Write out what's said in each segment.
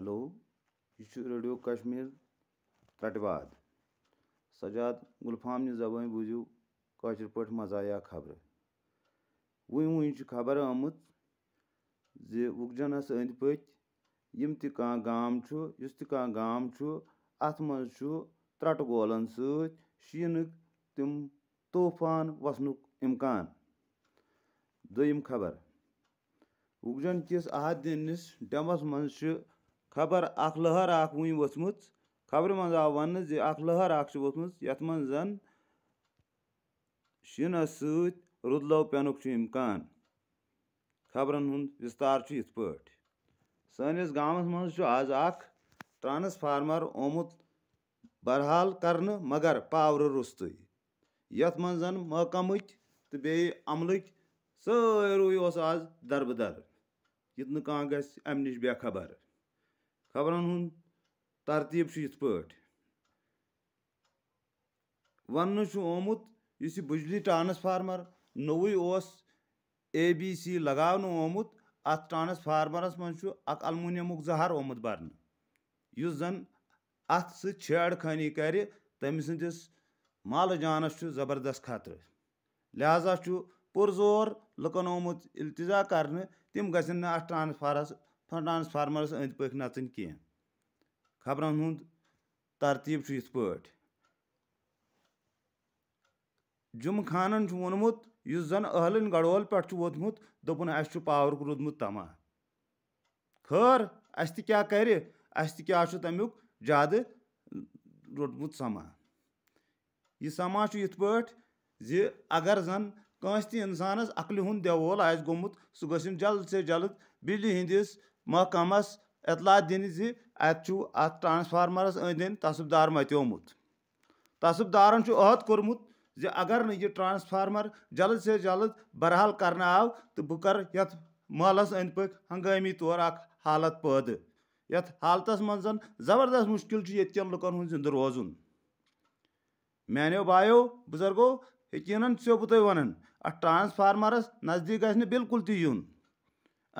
hello radio Kashmir कटवाद सजाद गुलफाम जबान बूझिव कशर पे मजाया खबर वन वन खबर आमुत वुकजनस अंद पम तम तम इस अत मज त्रट गोलन सीन तम तूफान वसन इमकान दबर खबर वुकजन किस आहत दिन डमस मज खबर अख लहर अख वन वोचम खबर मज आव वन अख लहर अख वोचम ये मज शिन सुदलो पेन इम्कान खबरन विस्तार इत पे ग आज अख ट्रांसफार्मर आमुत बहाल कर मगर पावर रुस्त ये मज महकम तो बे अमल सरू आज दरबदर यह कह नश बेखबर خبرن ہند ترتیب یت پہ ون آمت اس بجلی ٹرانسفارمر نوس اے بی سی لگا آمت ات ٹرانسفارمرس من اک المونیم زہر آمت برن اس زن ات سیڑ خانی کر تم سندس مال جانس زبردست خطرہ لہذا پرزور لکن آمت التجا کر تم گھن ات ٹرانسفارس ٹرانسفارمرس أنٛدۍ پٔکۍ نَژٕنۍ کینٛہہ خبرن ہُنٛد ترتیٖب چھُ یِتھ پٲٹھۍ جُمہٕ خانن چھُ ووٚنمُت یُس زن ٲہلن گڈول پٮ۪ٹھ چھُ ووٚتھمُت دوٚپُن اَسہِ چھُ پاورُک روٗدمُت تما خٲر اَسہِ تہِ کیٛاہ کَرِ اَسہِ تہِ کیٛاہ چھُ تَمیُک زیادٕ روٚٹمُت سما یہِ سما چھُ یِتھ پٲٹھۍ زِ اگر زن کٲنٛسہِ تہِ اِنسانَس عقلہِ ہُنٛد دیوول آسہِ گوٚمُت سُہ گٔژھِنۍ جلد سے جلد بِجلی ہِنٛدِس महकमस इतला दिन जी अत ट्रांसफार्मरस अंद अंद मतमुत मतोमुत तसबदारन अहद कोर्मुत जि अगर न यह ट्रांसफार्मर जल्द से जल्द बरहाल कर तो बह कर महलस अंद पे हंगामी तौर हालत पद ये हालत मज जबरदस्त मुश्किल ये लुकन जिंद रोजन मानो बायो बुजुर्गो यकीन से बह अ ट्रांसफार्मरस नजदीक गु बिल्कुल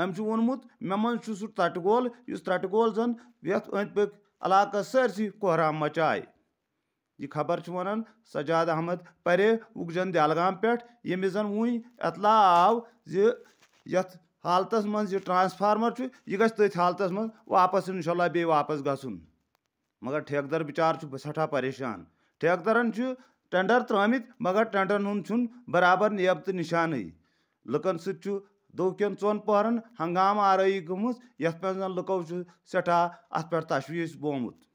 अमु वोनमुत मे मह सह तट गोल इस तट गोल जन ये अंद पक इलाक सारे कोहराम मचाए यह खबर वन सजाद अहमद परे उगजन दलगाम पे यमिस जन वन अतला आव ज हालत मज ट्रांसफार्मर यह तथ हालत मं वापस इनशा बे वापस गसन मगर ठेकदार बिचार सठा परेशान ठेकदारन टेंडर त्रामित मगर टेंडरन हूं बराबर नेब तो निशान लुकन सू दोन चौन पहरन हंगाम आरई ग लुको सठा अत पे तशवीश बोमुत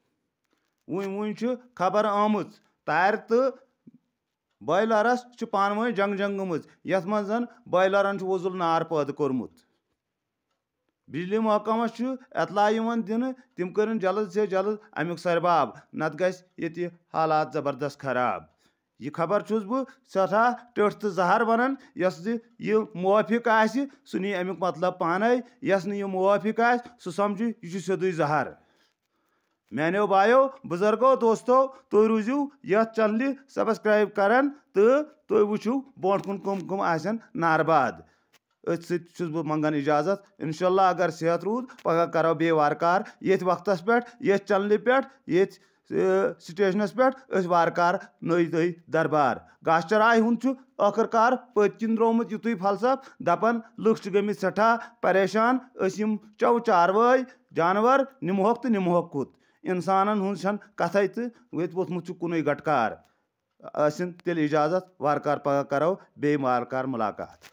वन वन खबर आम तार तो बॉयलरस पान वन जंग जंग गम ये मजन बॉयलरन वजुल नार पैद कोर्मुत बिजली महकमा अतला दिन तम कर जल्द से जल्द अमुक सरबाब नत ये हालात जबरदस्त खराब यह खबर चुस बह सठा टठ तो जहर वन यस यह मुफिक आह नी अमुक मतलब पान यस नु मुफिक समझ यह सीधे जहर मैनो बायो बुजुर्गो दोस्तों तु रूजू यथ चनल सब्सक्राइब करान तो तुम वो बोट कम कम आ नारबाद अथ बह मंगान इजाजत इनशा अगर सेहत रूद पगह करो बे वारकार ये वक्त पे ये चलने पे ये स्टेशनस पे वारकार नई तय दरबार गाशचराय हूं आखिरकार पत्किन द्रोमुत युत फलसफ दपान लुख गमित सठा परेशान अम चौ चारव जानवर नमह तो नमह कुत इंसान हन कथ तो वोथमुत कुन गटकार तेल इजाजत वारकार पगह करो बे वारकार मुलाकात